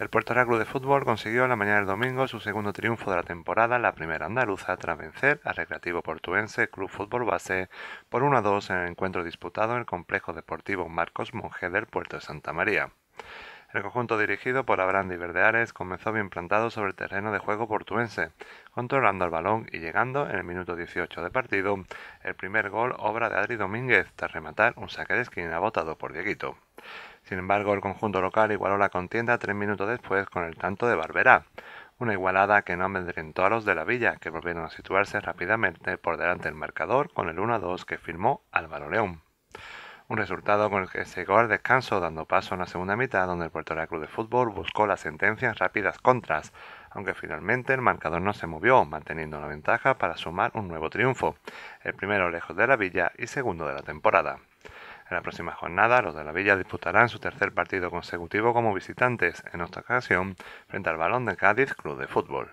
El Puerto Real Club de Fútbol consiguió en la mañana del domingo su segundo triunfo de la temporada la primera andaluza tras vencer al Recreativo Portuense Club Fútbol Base por 1 2 en el encuentro disputado en el Complejo Deportivo Marcos Monje del Puerto de Santa María. El conjunto dirigido por Abrandi Verdeares comenzó bien plantado sobre el terreno de juego portuense, controlando el balón y llegando en el minuto 18 de partido el primer gol obra de Adri Domínguez tras rematar un saque de esquina botado por Dieguito. Sin embargo, el conjunto local igualó la contienda tres minutos después con el tanto de Barberá, una igualada que no amedrentó a los de la villa, que volvieron a situarse rápidamente por delante del marcador con el 1-2 que firmó Álvaro León. Un resultado con el que se llegó al descanso, dando paso a una segunda mitad donde el Puerto de la Cruz de Fútbol buscó las sentencias rápidas contras, aunque finalmente el marcador no se movió, manteniendo la ventaja para sumar un nuevo triunfo, el primero lejos de la villa y segundo de la temporada. En la próxima jornada, los de la Villa disputarán su tercer partido consecutivo como visitantes, en esta ocasión frente al Balón de Cádiz Club de Fútbol.